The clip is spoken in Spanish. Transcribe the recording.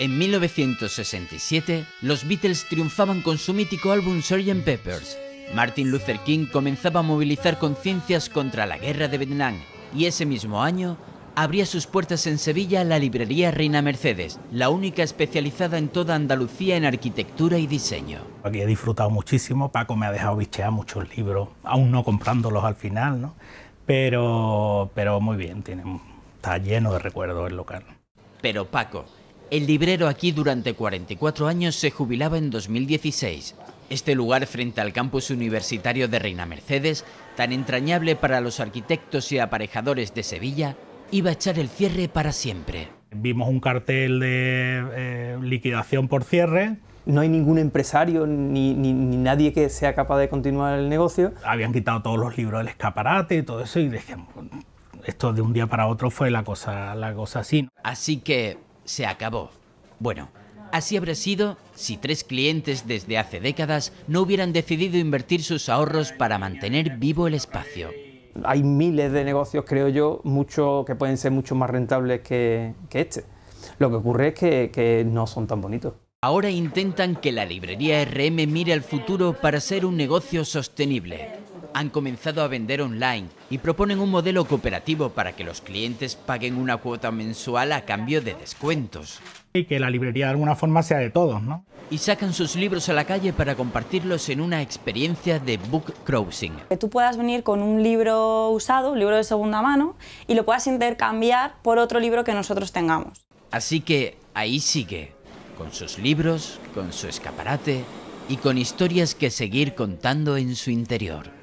En 1967, los Beatles triunfaban con su mítico álbum Sgt. Peppers. Martin Luther King comenzaba a movilizar conciencias contra la guerra de Vietnam y ese mismo año abría sus puertas en Sevilla la librería Reina Mercedes, la única especializada en toda Andalucía en arquitectura y diseño. Aquí he disfrutado muchísimo, Paco me ha dejado bichear muchos libros, aún no comprándolos al final, ¿no? pero, pero muy bien, está lleno de recuerdos el local. Pero Paco, el librero aquí durante 44 años se jubilaba en 2016. Este lugar frente al campus universitario de Reina Mercedes, tan entrañable para los arquitectos y aparejadores de Sevilla, iba a echar el cierre para siempre. Vimos un cartel de eh, liquidación por cierre, no hay ningún empresario ni, nadie que sea capaz de continuar el negocio. Habían quitado todos los libros del escaparate y todo eso y decían, esto de un día para otro fue la cosa, la cosa así. Así que se acabó. Bueno, así habría sido si tres clientes desde hace décadas no hubieran decidido invertir sus ahorros para mantener vivo el espacio. Hay miles de negocios, creo yo, mucho, que pueden ser mucho más rentables que, este. Lo que ocurre es que, que no son tan bonitos. Ahora intentan que la librería RM mire al futuro para ser un negocio sostenible han comenzado a vender online y proponen un modelo cooperativo para que los clientes paguen una cuota mensual a cambio de descuentos. Y que la librería de alguna forma sea de todos, ¿no? Y sacan sus libros a la calle para compartirlos en una experiencia de book crossing. Que tú puedas venir con un libro usado, un libro de segunda mano, y lo puedas intercambiar por otro libro que nosotros tengamos. Así que ahí sigue, con sus libros, con su escaparate y con historias que seguir contando en su interior.